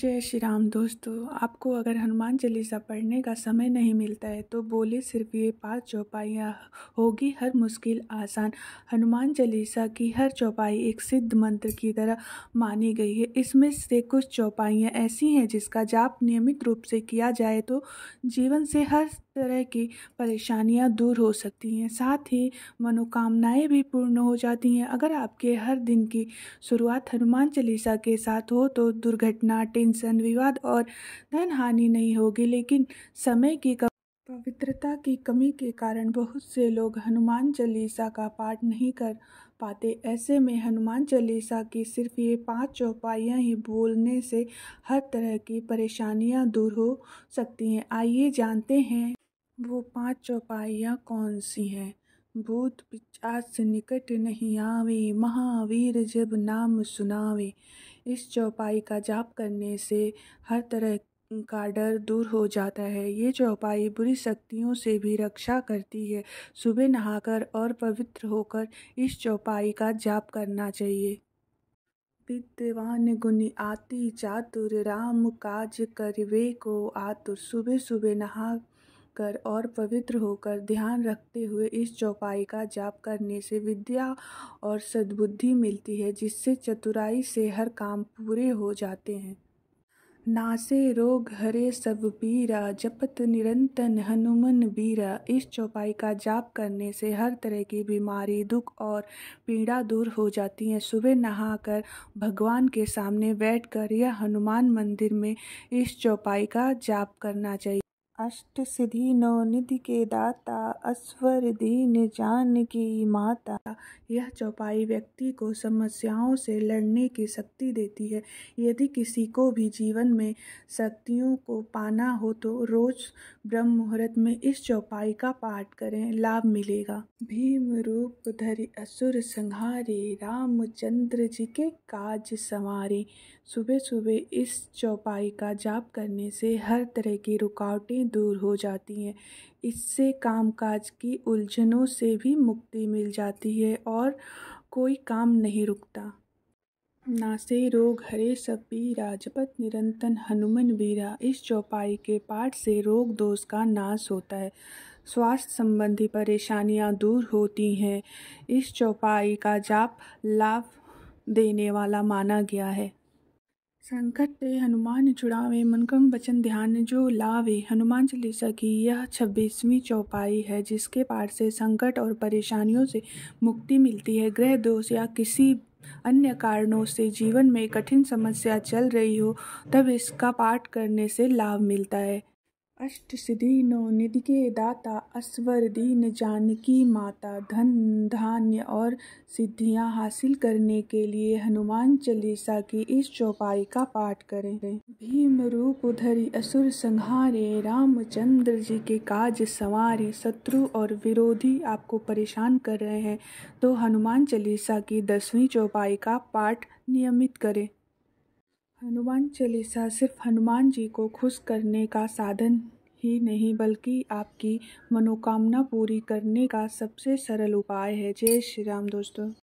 जय श्री राम दोस्तों आपको अगर हनुमान चालीसा पढ़ने का समय नहीं मिलता है तो बोले सिर्फ ये पाँच चौपाइयाँ होगी हर मुश्किल आसान हनुमान चालीसा की हर चौपाई एक सिद्ध मंत्र की तरह मानी गई है इसमें से कुछ चौपाइयाँ ऐसी हैं जिसका जाप नियमित रूप से किया जाए तो जीवन से हर तरह की परेशानियां दूर हो सकती हैं साथ ही मनोकामनाएं भी पूर्ण हो जाती हैं अगर आपके हर दिन की शुरुआत हनुमान चालीसा के साथ हो तो दुर्घटना टेंशन विवाद और धन हानि नहीं होगी लेकिन समय की कम पवित्रता की कमी के कारण बहुत से लोग हनुमान चालीसा का पाठ नहीं कर पाते ऐसे में हनुमान चालीसा की सिर्फ ये पांच चौपाइयाँ ही बोलने से हर तरह की परेशानियाँ दूर हो सकती हैं आइए जानते हैं वो पाँच चौपाइयाँ कौन सी हैं भूत से निकट नहीं आवे महावीर जब नाम सुनावे इस चौपाई का जाप करने से हर तरह का डर दूर हो जाता है ये चौपाई बुरी शक्तियों से भी रक्षा करती है सुबह नहाकर और पवित्र होकर इस चौपाई का जाप करना चाहिए विद्यवान गुनि आती चातुर राम काज करवे को आतुर सुबह सुबह नहा कर और पवित्र होकर ध्यान रखते हुए इस चौपाई का जाप करने से विद्या और सद्बुद्धि मिलती है जिससे चतुराई से हर काम पूरे हो जाते हैं नासे रोग हरे सब पीरा जपत निरंतन हनुमन बीरा इस चौपाई का जाप करने से हर तरह की बीमारी दुख और पीड़ा दूर हो जाती है सुबह नहाकर भगवान के सामने बैठकर या हनुमान मंदिर में इस चौपाई का जाप करना चाहिए अष्ट सिद्धि नौ निधि के दाता दीन जान की माता यह चौपाई व्यक्ति को समस्याओं से लड़ने की शक्ति देती है यदि किसी को भी जीवन में शक्तियों को पाना हो तो रोज ब्रह्म मुहूर्त में इस चौपाई का पाठ करें लाभ मिलेगा भीम रूप धर असुर संहारे रामचंद्र जी के काज संवारे सुबह सुबह इस चौपाई का जाप करने से हर तरह की रुकावटें मुश्किलें दूर हो जाती हैं इससे कामकाज की उलझनों से भी मुक्ति मिल जाती है और कोई काम नहीं रुकता नासे रोग हरे सब पीरा जपत निरंतन हनुमन बीरा इस चौपाई के पाठ से रोग दोष का नाश होता है स्वास्थ्य संबंधी परेशानियां दूर होती हैं इस चौपाई का जाप लाभ देने वाला माना गया है संकट ते हनुमान जुड़ावे मनकम वचन ध्यान जो लावे हनुमान चालीसा की यह छब्बीसवीं चौपाई है जिसके पार से संकट और परेशानियों से मुक्ति मिलती है ग्रह दोष या किसी अन्य कारणों से जीवन में कठिन समस्या चल रही हो तब इसका पाठ करने से लाभ मिलता है सिदी नो निधि के दाता अस्वर दीन जानकी माता धन धान्य और सिद्धियां हासिल करने के लिए हनुमान चालीसा की इस चौपाई का पाठ करें भीम रूप धरी असुर संहारे रामचंद्र जी के काज संवारे शत्रु और विरोधी आपको परेशान कर रहे हैं तो हनुमान चालीसा की दसवीं चौपाई का पाठ नियमित करें हनुमान चालीसा सिर्फ हनुमान जी को खुश करने का साधन ही नहीं बल्कि आपकी मनोकामना पूरी करने का सबसे सरल उपाय है जय श्री राम दोस्तों